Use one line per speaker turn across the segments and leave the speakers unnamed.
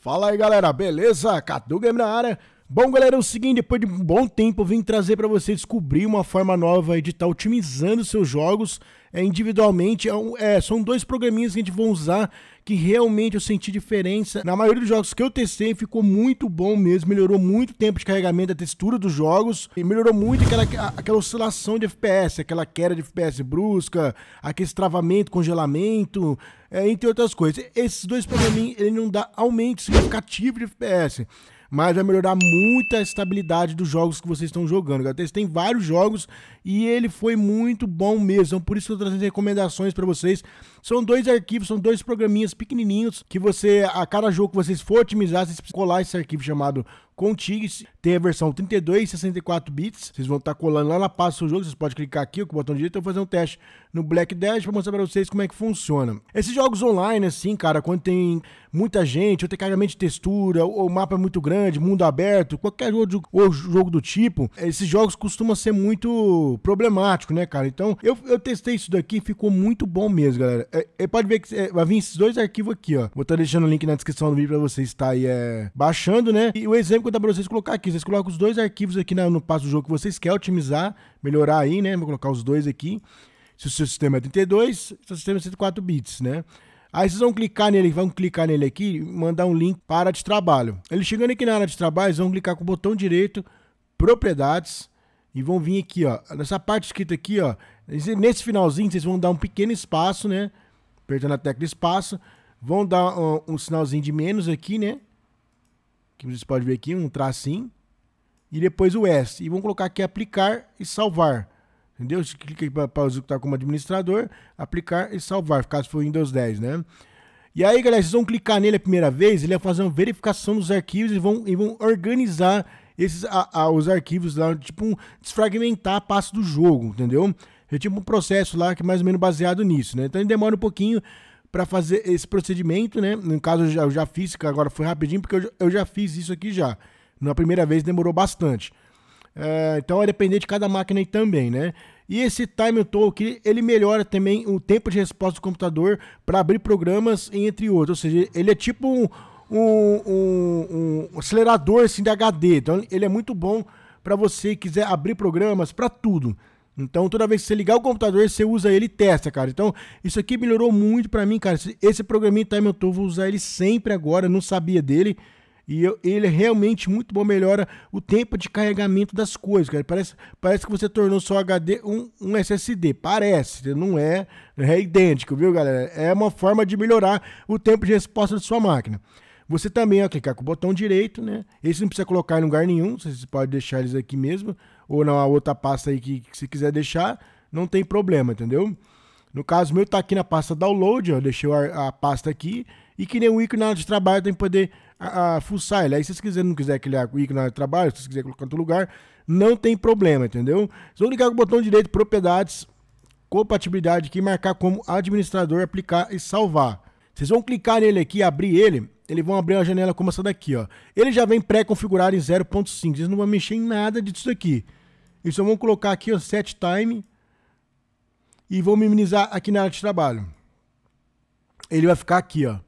Fala aí galera, beleza? Cadu Game na área. Bom, galera, é o seguinte, depois de um bom tempo, eu vim trazer para você descobrir uma forma nova de estar tá otimizando seus jogos é, individualmente. É, é, são dois programinhas que a gente vai usar que realmente eu senti diferença. Na maioria dos jogos que eu testei, ficou muito bom mesmo, melhorou muito o tempo de carregamento, a textura dos jogos, e melhorou muito aquela, aquela oscilação de FPS, aquela queda de FPS brusca, aquele travamento, congelamento, é, entre outras coisas. Esses dois programinhas, ele não dá aumento significativo de FPS mas vai melhorar muito a estabilidade dos jogos que vocês estão jogando. Galera. Tem vários jogos e ele foi muito bom mesmo. Então, por isso que eu estou trazendo recomendações para vocês são dois arquivos, são dois programinhas pequenininhos que você, a cada jogo que vocês for otimizar, vocês precisam colar esse arquivo chamado Contigs. Tem a versão 32 e 64 bits. Vocês vão estar tá colando lá na pasta do jogo. Vocês podem clicar aqui com o botão direito. e fazer um teste no Black Dash para mostrar para vocês como é que funciona. Esses jogos online, assim, cara, quando tem muita gente, ou tem carregamento de textura, ou o mapa é muito grande, mundo aberto, qualquer outro ou jogo do tipo, esses jogos costumam ser muito problemáticos, né, cara? Então, eu, eu testei isso daqui ficou muito bom mesmo, galera. É, é, pode ver que é, vai vir esses dois arquivos aqui, ó. Vou estar tá deixando o link na descrição do vídeo pra vocês estar tá aí é, baixando, né? E o exemplo que eu pra vocês colocar aqui. Vocês colocam os dois arquivos aqui na, no passo do jogo que vocês querem otimizar, melhorar aí, né? Vou colocar os dois aqui. Se o seu sistema é 32, seu sistema é 104 bits, né? Aí vocês vão clicar nele, vão clicar nele aqui mandar um link para a área de trabalho. Ele chegando aqui na área de trabalho, vocês vão clicar com o botão direito, propriedades, e vão vir aqui, ó. Nessa parte escrita aqui, ó. Nesse finalzinho, vocês vão dar um pequeno espaço, né? Apertando a tecla espaço. Vão dar um, um sinalzinho de menos aqui, né? Que vocês podem ver aqui, um tracinho. E depois o S. E vão colocar aqui aplicar e salvar. Entendeu? Você clica aqui para executar como administrador, aplicar e salvar, caso for Windows 10, né? E aí, galera, vocês vão clicar nele a primeira vez, ele vai fazer uma verificação dos arquivos e vão, e vão organizar esses a, a, os arquivos lá, tipo, um, desfragmentar parte do jogo, entendeu? É tipo um processo lá que é mais ou menos baseado nisso, né? Então ele demora um pouquinho para fazer esse procedimento, né? No caso eu já, eu já fiz, agora foi rapidinho, porque eu, eu já fiz isso aqui já. Na primeira vez demorou bastante. É, então é depender de cada máquina aí também, né? E esse Time Talk, ele melhora também o tempo de resposta do computador para abrir programas, entre outros. Ou seja, ele é tipo um um, um, um acelerador assim, de HD. Então ele é muito bom para você quiser abrir programas para tudo. Então, toda vez que você ligar o computador, você usa ele e testa, cara. Então, isso aqui melhorou muito para mim, cara. Esse programinha Time Eu Tô, vou usar ele sempre agora, eu não sabia dele. E eu, ele é realmente muito bom, melhora o tempo de carregamento das coisas, cara. Parece, parece que você tornou seu HD um, um SSD. Parece, não é, é idêntico, viu, galera? É uma forma de melhorar o tempo de resposta da sua máquina. Você também vai clicar com o botão direito, né? Esse não precisa colocar em lugar nenhum, você pode deixar eles aqui mesmo, ou na outra pasta aí que, se você quiser deixar, não tem problema, entendeu? No caso meu tá aqui na pasta download, ó, deixei a, a pasta aqui, e que nem o ícone na área de trabalho tem que poder a, a, fuçar ele. Aí se você quiser, não quiser criar o ícone na área de trabalho, se você quiser colocar em outro lugar, não tem problema, entendeu? Vocês vão clicar com o botão direito, propriedades, compatibilidade aqui, marcar como administrador, aplicar e salvar. Vocês vão clicar nele aqui, abrir ele, eles vão abrir uma janela como essa daqui, ó. Ele já vem pré-configurado em 0.5. Eles não vão mexer em nada disso aqui. Eles só vão colocar aqui, ó, set time. E vão minimizar aqui na área de trabalho. Ele vai ficar aqui, ó.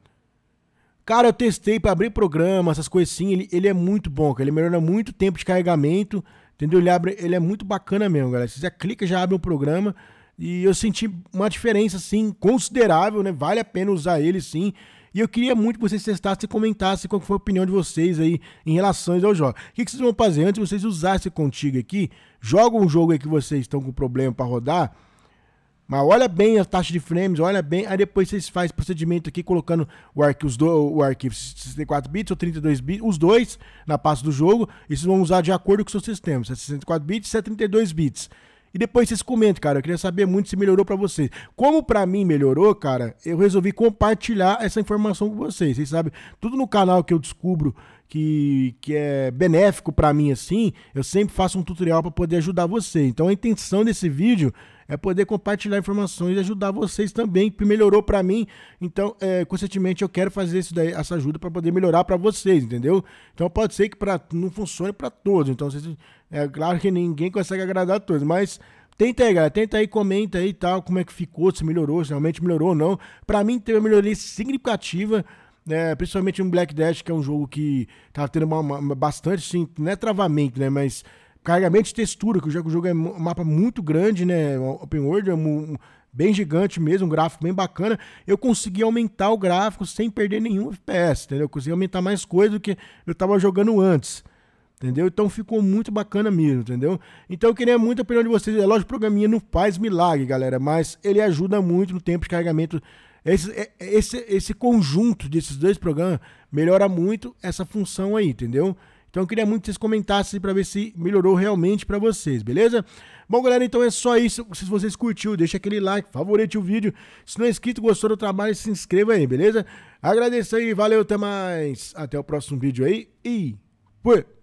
Cara, eu testei para abrir programa, essas coisinhas. Assim. Ele, ele é muito bom, cara. Ele melhora muito o tempo de carregamento. Entendeu? Ele, abre, ele é muito bacana mesmo, galera. se Você clica, já abre um programa. E eu senti uma diferença, assim, considerável, né? Vale a pena usar ele, sim. E eu queria muito que vocês testassem e comentassem qual foi a opinião de vocês aí em relação ao jogo. O que, vocês vão fazer? Antes de vocês usarem esse contigo aqui, jogam um jogo aí que vocês estão com problema para rodar, mas olha bem a taxa de frames, olha bem, aí depois vocês fazem procedimento aqui colocando o, arquivo os do, o arquivo 64 bits ou 32 bits, os dois na pasta do jogo, e vocês vão usar de acordo com o seu sistema, se é 64 bits, se é 32 bits. E depois vocês comentem, cara. Eu queria saber muito se melhorou para vocês. Como para mim melhorou, cara, eu resolvi compartilhar essa informação com vocês. Vocês sabem, tudo no canal que eu descubro que, que é benéfico para mim assim, eu sempre faço um tutorial para poder ajudar você. Então a intenção desse vídeo é poder compartilhar informações e ajudar vocês também, que melhorou para mim. Então, é, eu quero fazer isso daí, essa ajuda para poder melhorar para vocês, entendeu? Então, pode ser que pra, não funcione para todos. Então, vocês, é claro que ninguém consegue agradar a todos, mas Tenta aí, galera. Tenta aí, comenta aí tal, como é que ficou, se melhorou, se realmente melhorou ou não. Pra mim, teve uma melhoria significativa, né? Principalmente no Black Dash, que é um jogo que tá tendo uma, uma bastante, sim, não é travamento, né? Mas Carregamento de textura, que o jogo é um mapa muito grande, né? Open World é um, bem gigante mesmo, um gráfico bem bacana. Eu consegui aumentar o gráfico sem perder nenhum FPS, entendeu? Eu consegui aumentar mais coisa do que eu estava jogando antes. Entendeu? Então ficou muito bacana mesmo, entendeu? Então eu queria muito a opinião de vocês. É lógico que o programinha não faz milagre, galera, mas ele ajuda muito no tempo de carregamento. Esse, é, é, esse, esse conjunto desses dois programas melhora muito essa função aí, entendeu? Então eu queria muito que vocês comentassem para ver se melhorou realmente para vocês, beleza? Bom, galera, então é só isso. Se vocês curtiu, deixa aquele like, favorite o vídeo. Se não é inscrito, gostou do trabalho, se inscreva aí, beleza? Agradeço aí, valeu, até mais. Até o próximo vídeo aí e fui!